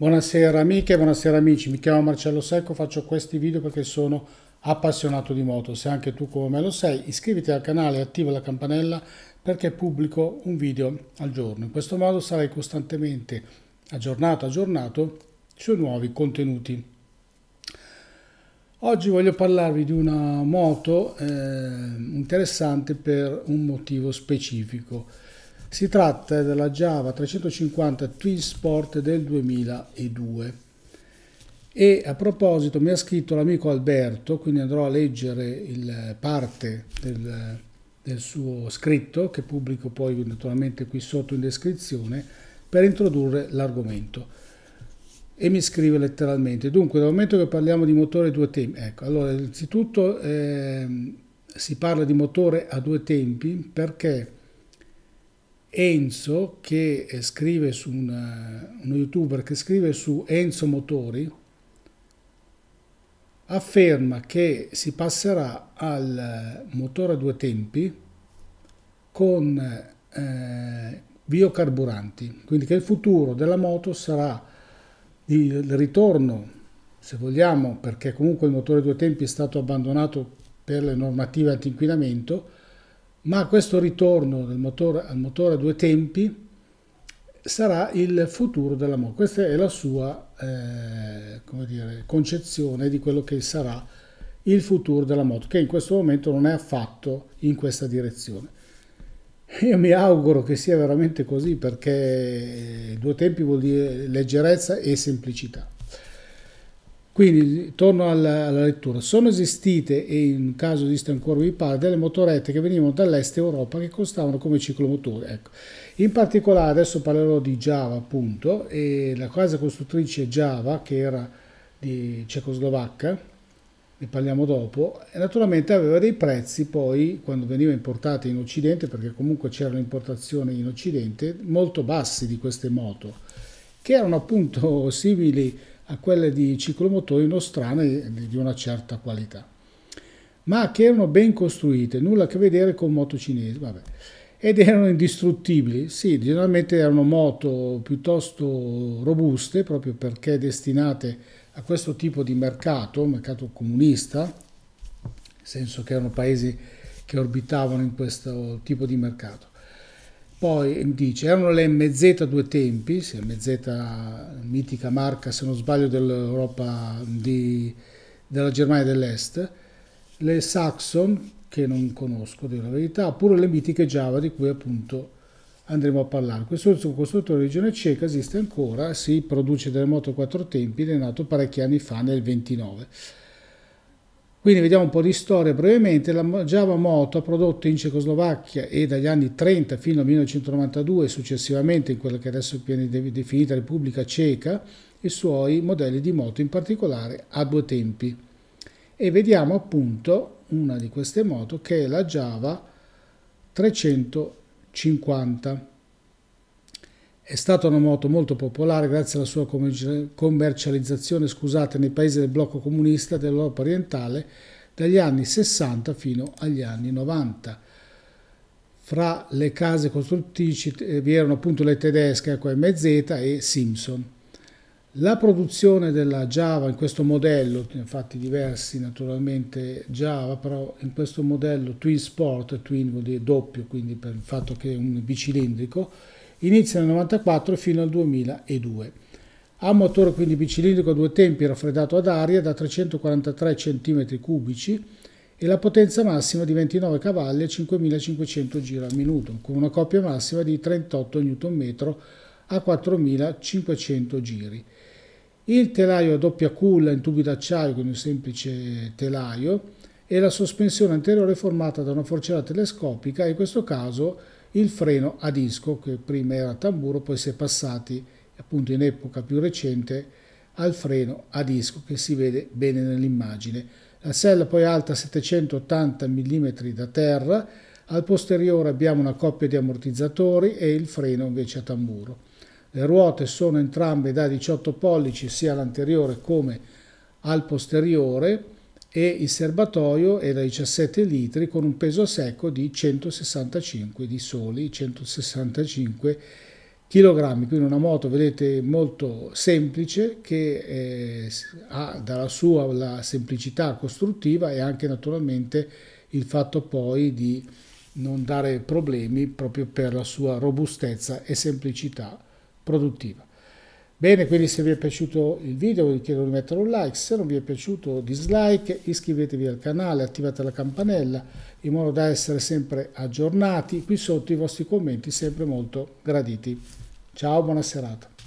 Buonasera amiche, buonasera amici, mi chiamo Marcello Secco, faccio questi video perché sono appassionato di moto. Se anche tu come me lo sei, iscriviti al canale e attiva la campanella perché pubblico un video al giorno. In questo modo sarai costantemente aggiornato, aggiornato sui nuovi contenuti. Oggi voglio parlarvi di una moto eh, interessante per un motivo specifico si tratta della Java 350 Twin Sport del 2002. E a proposito mi ha scritto l'amico Alberto, quindi andrò a leggere il, parte del, del suo scritto, che pubblico poi naturalmente qui sotto in descrizione, per introdurre l'argomento e mi scrive letteralmente. Dunque, dal momento che parliamo di motore a due tempi, ecco, allora innanzitutto eh, si parla di motore a due tempi perché Enzo che eh, scrive su una, eh, uno youtuber che scrive su Enzo Motori afferma che si passerà al eh, motore a due tempi con eh, biocarburanti, quindi che il futuro della moto sarà il ritorno, se vogliamo, perché comunque il motore a due tempi è stato abbandonato per le normative anti-inquinamento, ma questo ritorno motore, al motore a due tempi sarà il futuro della moto. Questa è la sua eh, dire, concezione di quello che sarà il futuro della moto, che in questo momento non è affatto in questa direzione. Io mi auguro che sia veramente così perché due tempi vuol dire leggerezza e semplicità. Quindi, torno alla, alla, lettura, sono esistite, e in caso esiste ancora vi pare, delle motorette che venivano dall'est Europa che costavano come ciclomotore. Ecco. In particolare, adesso parlerò di Java appunto, e la casa costruttrice Java, che era di Cecoslovacca, ne parliamo dopo, naturalmente aveva dei prezzi poi, quando veniva importata in Occidente, perché comunque c'era un'importazione in Occidente, molto bassi di queste moto, che erano appunto simili a quelle di ciclomotori nostrane di una certa qualità, ma che erano ben costruite, nulla a che vedere con moto cinesi, vabbè. ed erano indistruttibili, sì, generalmente erano moto piuttosto robuste, proprio perché destinate a questo tipo di mercato, mercato comunista, nel senso che erano paesi che orbitavano in questo tipo di mercato. Poi dice, erano le MZ a due tempi, MZ mitica marca se non sbaglio dell'Europa, della Germania dell'Est, le Saxon, che non conosco, devo la verità, oppure le mitiche Java di cui appunto andremo a parlare. Questo costruttore di regione cieca esiste ancora, si produce delle moto a quattro tempi ed è nato parecchi anni fa, nel 29 quindi vediamo un po' di storia brevemente. La Java Moto, ha prodotto in Cecoslovacchia e dagli anni 30 fino al 1992 e successivamente in quella che adesso viene definita Repubblica Ceca, i suoi modelli di moto, in particolare a due tempi. E vediamo appunto una di queste moto che è la Java 350. È stata una moto molto popolare grazie alla sua commercializzazione scusate, nei paesi del blocco comunista dell'Europa orientale dagli anni 60 fino agli anni 90. Fra le case costruttrici eh, vi erano appunto le tedesche HMZ e Simpson. La produzione della Java in questo modello, infatti diversi naturalmente Java, però in questo modello Twin Sport, Twin vuol dire doppio, quindi per il fatto che è un bicilindrico, inizia nel 1994 fino al 2002. Ha un motore quindi bicilindrico a due tempi raffreddato ad aria da 343 cm3 e la potenza massima di 29 cavalli e 5500 giri al minuto, con una coppia massima di 38 Nm a 4500 giri. Il telaio a doppia culla in tubi d'acciaio con un semplice telaio e la sospensione anteriore formata da una forcella telescopica, in questo caso il freno a disco che prima era tamburo poi si è passati appunto in epoca più recente al freno a disco che si vede bene nell'immagine la sella poi alta 780 mm da terra al posteriore abbiamo una coppia di ammortizzatori e il freno invece a tamburo le ruote sono entrambe da 18 pollici sia all'anteriore come al posteriore e il serbatoio era 17 litri con un peso secco di 165 di soli 165 kg quindi una moto vedete molto semplice che eh, ha dalla sua la semplicità costruttiva e anche naturalmente il fatto poi di non dare problemi proprio per la sua robustezza e semplicità produttiva Bene, quindi se vi è piaciuto il video vi chiedo di mettere un like, se non vi è piaciuto dislike, iscrivetevi al canale, attivate la campanella in modo da essere sempre aggiornati. Qui sotto i vostri commenti sempre molto graditi. Ciao, buona serata.